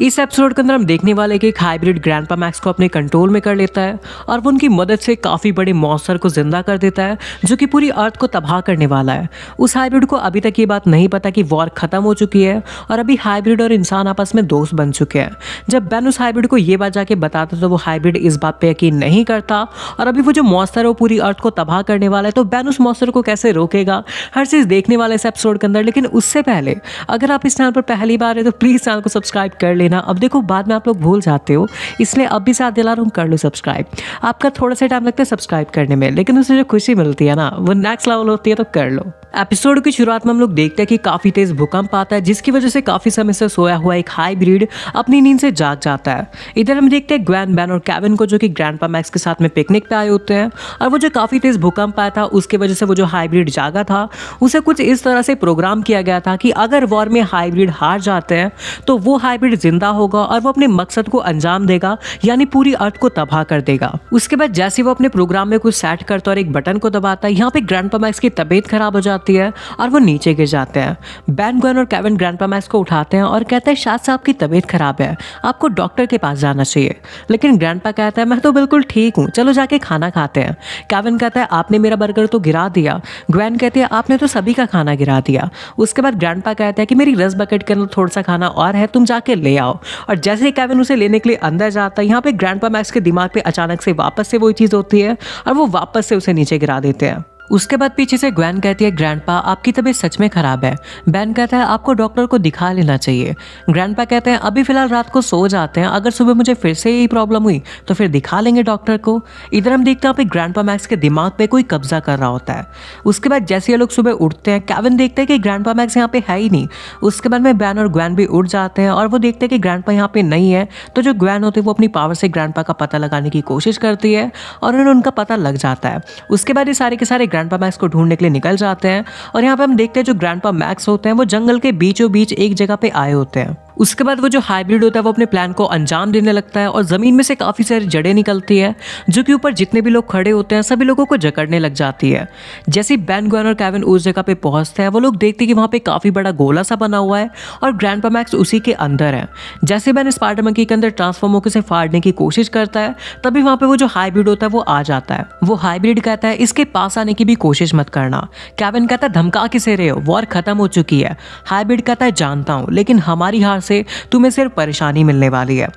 इस एपिसोड के अंदर हम देखने वाले कि एक हाइब्रिड ग्रैंड मैक्स को अपने कंट्रोल में कर लेता है और वो उनकी मदद से काफ़ी बड़े मॉन्स्टर को जिंदा कर देता है जो कि पूरी अर्थ को तबाह करने वाला है उस हाइब्रिड को अभी तक ये बात नहीं पता कि वॉर ख़त्म हो चुकी है और अभी हाइब्रिड और इंसान आपस में दोस्त बन चुके हैं जब बैन उस हाइब्रिड को ये बात जाके बताता तो वो हाइब्रिड इस बात पर यकीन नहीं करता और अभी वो जो मॉन्स्टर है वो पूरी अर्थ को तबाह करने वाला है तो बैन उस मॉन्स्टर को कैसे रोकेगा हर चीज़ देखने वाला इस एपिसोड के अंदर लेकिन उससे पहले अगर आप इस चैनल पर पहली बार है तो प्लीज़ चैनल को सब्सक्राइब कर लें लेना अब देखो बाद में आप लोग भूल जाते हो इसलिए अब भी साथ दिला रहा हूँ कर लो सब्सक्राइब आपका थोड़ा सा टाइम लगता है सब्सक्राइब करने में लेकिन उससे जो खुशी मिलती है ना वो नेक्स्ट लेवल होती है तो कर लो एपिसोड की शुरुआत में हम लोग देखते हैं कि काफ़ी तेज़ भूकंप आता है जिसकी वजह से काफ़ी समय से सोया हुआ एक हाईब्रिड अपनी नींद से जाग जाता है इधर हम देखते हैं ग्वैन बैन और कैविन को जो कि ग्रैंड मैक्स के साथ में पिकनिक पे आए होते हैं और वो जो काफ़ी तेज़ भूकंप आया था उसके वजह से वो जो हाईब्रिड जागा था उसे कुछ इस तरह से प्रोग्राम किया गया था कि अगर वॉर में हाईब्रिड हार जाते हैं तो वो हाईब्रिड जिंदा होगा और वो अपने मकसद को अंजाम देगा यानी पूरी अर्थ को तबाह कर देगा उसके बाद जैसे वो अपने प्रोग्राम में कुछ सेट करता और एक बटन को दबाता है यहाँ पे ग्रैंड मैक्स की तबीयत खराब हो जाती है और वो नीचे गिर जाते हैं बैन गन और कैवन ग्रैंड मैक्स को उठाते हैं और कहते हैं शाह साहब की तबीयत खराब है आपको डॉक्टर के पास जाना चाहिए लेकिन ग्रैंड कहता है मैं तो बिल्कुल ठीक हूँ चलो जाके खाना खाते हैं कैवन कहता है आपने मेरा बर्गर तो गिरा दिया ग्वैन कहती है आपने तो सभी का खाना गिरा दिया उसके बाद ग्रैंड कहता है कि मेरी रस बकेट के अंदर थोड़ा सा खाना और है तुम जाके ले आओ आओ और जैसे ही कैविन उसे लेने के लिए अंदर जाता है यहाँ पे ग्रैंड मैक्स के दिमाग पे अचानक से वापस से वही चीज़ होती है और वो वापस से उसे नीचे गिरा देते हैं उसके बाद पीछे से ग्वैन कहती है ग्रैंडपा आपकी तबीयत सच में खराब है बैन कहता है आपको डॉक्टर को दिखा लेना चाहिए ग्रैंडपा कहते हैं अभी फिलहाल रात को सो जाते हैं अगर सुबह मुझे फिर से ही प्रॉब्लम हुई तो फिर दिखा लेंगे डॉक्टर को इधर हम देखते हैं ग्रैंड पा मैक्स के दिमाग पर कोई कब्जा कर रहा होता है उसके बाद जैसे ये लोग सुबह उठते हैं कैविन देखते हैं कि पा मैक्स यहाँ पे है ही नहीं उसके बाद में बैन और ग्वैन भी उठ जाते हैं और वो देखते हैं कि पा यहाँ पे नहीं है तो जो ग्वैन होते हैं वो अपनी पावर से पा का पता लगाने की कोशिश करती है और उन्हें उनका पता लग जाता है उसके बाद ये सारे के सारे ग्रैंडपा मैक्स को ढूंढने के लिए निकल जाते हैं और यहाँ पर हम देखते हैं जो ग्रैंडपा मैक्स होते हैं वो जंगल के बीचों बीच एक जगह पे आए होते हैं उसके बाद वो जो हाइब्रिड होता है वो अपने प्लान को अंजाम देने लगता है और ज़मीन में से काफ़ी सारी जड़ें निकलती है जो कि ऊपर जितने भी लोग खड़े होते हैं सभी लोगों को जकड़ने लग जाती है जैसे बैन गोन और कैवन उस जगह पे पहुंचते हैं वो लोग देखते हैं कि वहाँ पे काफ़ी बड़ा गोला सा बना हुआ है और ग्रैंड पमैक्स उसी के अंदर है जैसे बैन स्पार्टर मंकी के अंदर ट्रांसफॉर्मो के फाड़ने की कोशिश करता है तभी वहाँ पर वो जो हाईब्रिड होता है वो आ जाता है वो हाईब्रिड कहता है इसके पास आने की भी कोशिश मत करना कैवन कहता है धमका किसे रहे हो वॉर खत्म हो चुकी है हाईब्रिड कहता है जानता हूँ लेकिन हमारी हार से तुम्हें सिर्फ परेशानी मिलने वाली है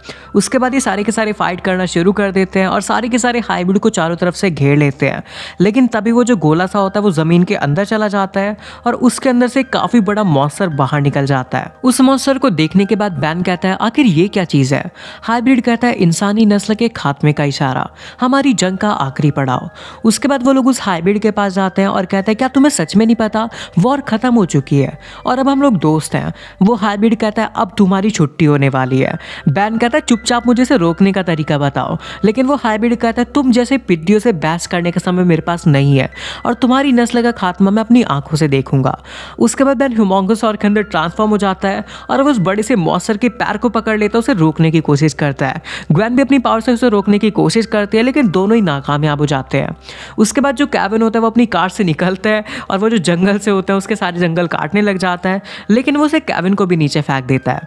उसके बाद ये सारे के सारे फाइट करना शुरू कर देते हैं और सारे के सारे हाइब्रिड को चारों तरफ से घेर लेते हैं लेकिन तभी वो जो गोला सा होता है वो ज़मीन के अंदर चला जाता है और उसके अंदर से काफ़ी बड़ा मॉन्स्टर बाहर निकल जाता है उस मॉन्स्टर को देखने के बाद बैन कहता है आखिर ये क्या चीज़ है हाइब्रिड कहता है इंसानी नस्ल के खात्मे का इशारा हमारी जंग का आखिरी पड़ाव उसके बाद वो लोग उस हाइब्रिड के पास जाते हैं और कहते हैं क्या तुम्हें सच में नहीं पता वॉर ख़त्म हो चुकी है और अब हम लोग दोस्त हैं वो हाइब्रिड कहता है अब तुम्हारी छुट्टी होने वाली है बैन कहता है चुपचाप मुझे से रोकने का तरीका बताओ लेकिन वो हाइब्रिड कहता है तुम जैसे पिड्डियों से बहस करने का समय मेरे पास नहीं है और तुम्हारी नस्ल का खात्मा मैं अपनी आंखों से देखूंगा उसके बाद बैन ह्यूमोंगस और के अंदर ट्रांसफॉर्म हो जाता है और वो उस बड़े से मौसर के पैर को पकड़ लेता है उसे रोकने की कोशिश करता है ग्वैन भी अपनी पावर से उसे रोकने की कोशिश करती है लेकिन दोनों ही नाकामयाब हो जाते हैं उसके बाद जो कैबिन होता है वो अपनी कार से निकलता है और वो जो जंगल से होता है उसके सारे जंगल काटने लग जाता है लेकिन वो उसे कैबिन को भी नीचे फेंक देता है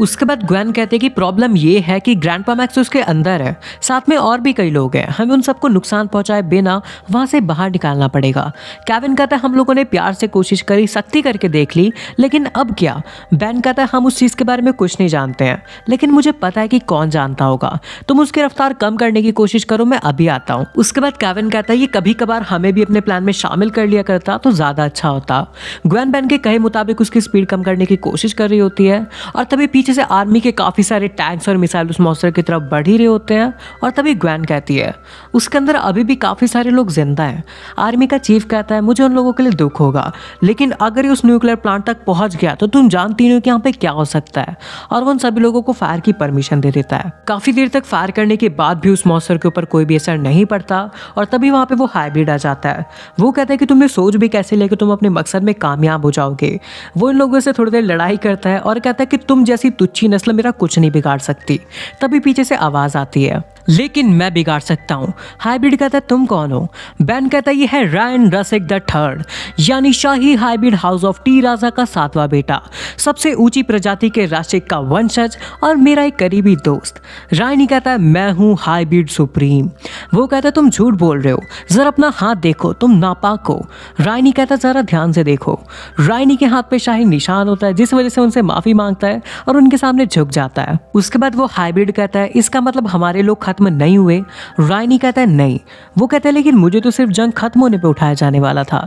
उसके बाद ग्वैन कहते हैं कि प्रॉब्लम ये है कि ग्रैंड मैक्स उसके अंदर है साथ में और भी कई लोग हैं हमें उन सबको नुकसान पहुंचाए बिना वहाँ से बाहर निकालना पड़ेगा कैविन कहता है हम लोगों ने प्यार से कोशिश करी सख्ती करके देख ली लेकिन अब क्या बैन कहता है हम उस चीज़ के बारे में कुछ नहीं जानते हैं लेकिन मुझे पता है कि कौन जानता होगा तुम उसकी रफ्तार कम करने की कोशिश करो मैं अभी आता हूँ उसके बाद कैविन कहता है ये कभी कभार हमें भी अपने प्लान में शामिल कर लिया करता तो ज़्यादा अच्छा होता ग्वैन बैन के कहे मुताबिक उसकी स्पीड कम करने की कोशिश कर रही होती है और तभी पीछे पीछे से आर्मी के काफ़ी सारे टैंक्स और मिसाइल उस मॉस्टर की तरफ बढ़ ही रहे होते हैं और तभी ग्वैन कहती है उसके अंदर अभी भी काफ़ी सारे लोग जिंदा हैं आर्मी का चीफ कहता है मुझे उन लोगों के लिए दुख होगा लेकिन अगर ये उस न्यूक्लियर प्लांट तक पहुंच गया तो तुम जानती हो कि यहाँ पे क्या हो सकता है और वो उन सभी लोगों को फायर की परमिशन दे देता है काफ़ी देर तक फायर करने के बाद भी उस मॉस्टर के ऊपर कोई भी असर नहीं पड़ता और तभी वहाँ पे वो हाईब्रिड आ जाता है वो कहता है कि तुम्हें सोच भी कैसे लिया तुम अपने मकसद में कामयाब हो जाओगे वो इन लोगों से थोड़ी देर लड़ाई करता है और कहता है कि तुम जैसी तुच्छी नस्ल मेरा कुछ नहीं बिगाड़ सकती तभी पीछे से आवाज़ आती है लेकिन मैं बिगाड़ सकता हूँ हाइब्रिड कहता है तुम कौन हो बैन कहता है ये है रैन रसिक द थर्ड यानी शाही हाइब्रिड हाउस ऑफ टी राजा का सातवां बेटा सबसे ऊंची प्रजाति के राशिक का वंशज और मेरा एक करीबी दोस्त रायनी कहता है मैं हूँ हाइब्रिड सुप्रीम वो कहता है तुम झूठ बोल रहे हो जरा अपना हाथ देखो तुम नापाक हो रायनी कहता है जरा ध्यान से देखो रायनी के हाथ पे शाही निशान होता है जिस वजह से उनसे माफी मांगता है और उनके सामने झुक जाता है उसके बाद वो हाइब्रिड कहता है इसका मतलब हमारे लोग खत्म ख़त्म नहीं हुए रायनी कहता है नहीं वो कहता है लेकिन मुझे तो सिर्फ जंग खत्म होने पे उठाया जाने वाला था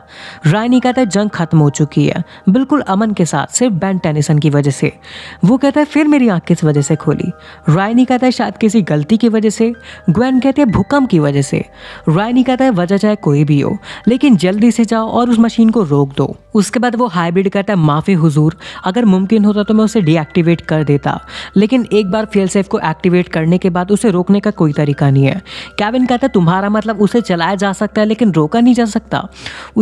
रायनी कहता है जंग खत्म हो चुकी है बिल्कुल अमन के साथ सिर्फ बैन टेनिसन की वजह से वो कहता है फिर मेरी आँख किस वजह से खोली रायनी कहता है शायद किसी गलती की वजह से ग्वैन कहते हैं भूकंप की वजह से रायनी कहता है वजह चाहे कोई भी हो लेकिन जल्दी से जाओ और उस मशीन को रोक दो उसके बाद वो हाइब्रिड कहता है माफ़ी हुजूर अगर मुमकिन होता तो मैं उसे डीएक्टिवेट कर देता लेकिन एक बार फेल सेफ को एक्टिवेट करने के बाद उसे रोकने का कोई तरीका नहीं है कैबिन कहता है तुम्हारा मतलब उसे चलाया जा सकता है लेकिन रोका नहीं जा सकता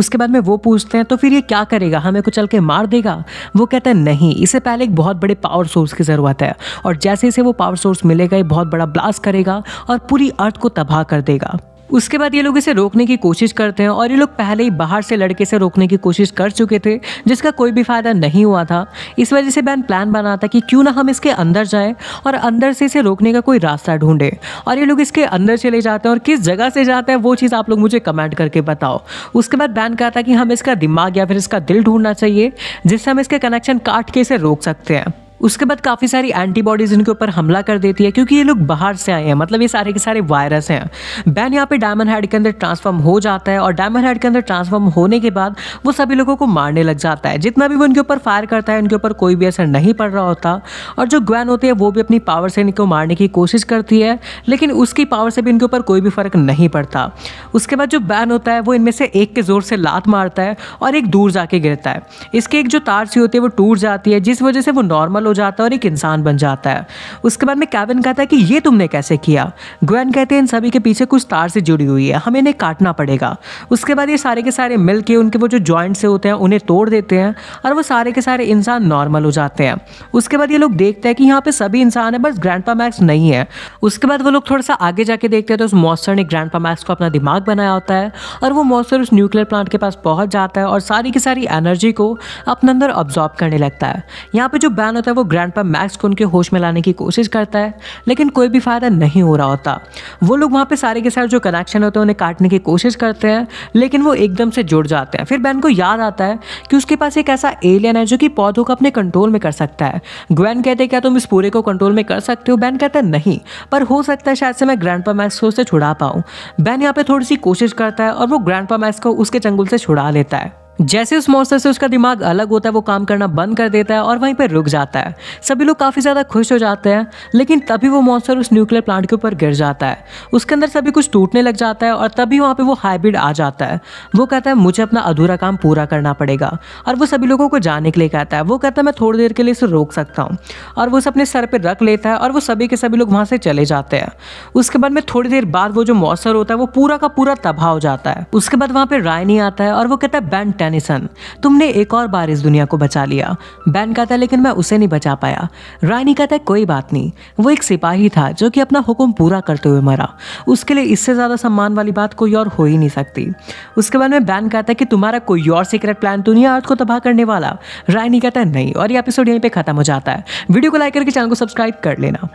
उसके बाद में वो पूछते हैं तो फिर ये क्या करेगा हमें को चल के मार देगा वो कहता है नहीं इसे पहले एक बहुत बड़े पावर सोर्स की ज़रूरत है और जैसे इसे वो पावर सोर्स मिलेगा ये बहुत बड़ा ब्लास्ट करेगा और पूरी अर्थ को तबाह कर देगा उसके बाद ये लोग इसे रोकने की कोशिश करते हैं और ये लोग पहले ही बाहर से लड़के से रोकने की कोशिश कर चुके थे जिसका कोई भी फ़ायदा नहीं हुआ था इस वजह से बैन प्लान बना था कि क्यों ना हम इसके अंदर जाएं और अंदर से इसे रोकने का कोई रास्ता ढूंढें और ये लोग इसके अंदर चले जाते हैं और किस जगह से जाते हैं वो चीज़ आप लोग मुझे कमेंट करके बताओ उसके बाद बैन कहा था कि हम इसका दिमाग या फिर इसका दिल ढूंढना चाहिए जिससे हम इसके कनेक्शन काट के इसे रोक सकते हैं उसके बाद काफ़ी सारी एंटीबॉडीज़ इनके ऊपर हमला कर देती है क्योंकि ये लोग बाहर से आए हैं मतलब ये सारे के सारे वायरस हैं बैन यहाँ पे डायमंड हेड के अंदर ट्रांसफॉर्म हो जाता है और डायमंड हेड के अंदर ट्रांसफॉर्म होने के बाद वो सभी लोगों को मारने लग जाता है जितना भी वो इनके ऊपर फायर करता है उनके ऊपर कोई भी असर नहीं पड़ रहा होता और जो ग्वैन होती है वो भी अपनी पावर से इनको मारने की कोशिश करती है लेकिन उसकी पावर से भी इनके ऊपर कोई भी फ़र्क नहीं पड़ता उसके बाद जो बैन होता है वो इनमें से एक के ज़ोर से लात मारता है और एक दूर जाके गिरता है इसके एक जो तार सी होती है वो टूट जाती है जिस वजह से वो नॉर्मल हो जाता है और एक इंसान बन जाता है उसके बाद में कैविन कहता है कि ये तुमने कैसे किया ग्वेन कहते हैं इन सभी के पीछे कुछ तार से जुड़ी हुई है हमें इन्हें काटना पड़ेगा उसके बाद ये सारे के सारे मिल के उनके वो जो जॉइंट्स होते हैं उन्हें तोड़ देते हैं और वो सारे के सारे इंसान नॉर्मल हो जाते हैं उसके बाद ये लोग देखते हैं कि यहाँ पे सभी इंसान है बस ग्रैंड मैक्स नहीं है उसके बाद वो लोग थोड़ा सा आगे जाके देखते हैं तो उस मॉस्टर ने ग्रैंड मैक्स को अपना दिमाग बनाया होता है और वो मॉस्टर उस न्यूक्लियर प्लांट के पास पहुंच जाता है और सारी की सारी एनर्जी को अपने अंदर ऑब्जॉर्ब करने लगता है यहाँ पे जो बैन होता है वो वो ग्रैंडपा मैक्स को उनके होश में लाने की कोशिश करता है लेकिन कोई भी फ़ायदा नहीं हो रहा होता वो लोग वहाँ पे सारे के सारे जो कनेक्शन होते हैं उन्हें काटने की कोशिश करते हैं लेकिन वो एकदम से जुड़ जाते हैं फिर बैन को याद आता है कि उसके पास एक ऐसा एलियन है जो कि पौधों को अपने कंट्रोल में कर सकता है ग्वैन कहते हैं क्या तुम इस पूरे को कंट्रोल में कर सकते हो बैन कहता है नहीं पर हो सकता है शायद से मैं ग्रैंड ग्रैंडपा मैक्स को उससे छुड़ा पाऊँ बैन यहाँ पर थोड़ी सी कोशिश करता है और वो ग्रैंड ग्रैंडपा मैक्स को उसके चंगुल से छुड़ा लेता है जैसे उस मॉन्स्टर से उसका दिमाग अलग होता है वो काम करना बंद कर देता है और वहीं पर रुक जाता है सभी लोग काफ़ी ज़्यादा खुश हो जाते हैं लेकिन तभी वो मॉन्स्टर उस न्यूक्लियर प्लांट के ऊपर गिर जाता है उसके अंदर सभी कुछ टूटने लग जाता है और तभी वहाँ पर वो हाइब्रिड आ जाता है वो कहता है मुझे अपना अधूरा काम पूरा करना पड़ेगा और वो सभी लोगों को जाने के लिए कहता है वो कहता है मैं थोड़ी देर के लिए इसे रोक सकता हूँ और वो उसे अपने सर पर रख लेता है और वो सभी के सभी लोग वहाँ से चले जाते हैं उसके बाद में थोड़ी देर बाद वो जो मॉन्स्टर होता है वो पूरा का पूरा तबाह हो जाता है उसके बाद वहाँ पर राय नहीं आता है और वो कहता है बैन एनिसन तुमने एक और बार इस दुनिया को बचा लिया बैन कहता है लेकिन मैं उसे नहीं बचा पाया रानी कहता है कोई बात नहीं वो एक सिपाही था जो कि अपना हुक्म पूरा करते हुए मरा उसके लिए इससे ज़्यादा सम्मान वाली बात कोई और हो ही नहीं सकती उसके बाद में बैन कहता है कि तुम्हारा कोई और सीक्रेट प्लान तो नहीं अर्थ को तबाह करने वाला रानी कहता है नहीं और ये एपिसोड यहीं पर खत्म हो जाता है वीडियो को लाइक करके चैनल को सब्सक्राइब कर लेना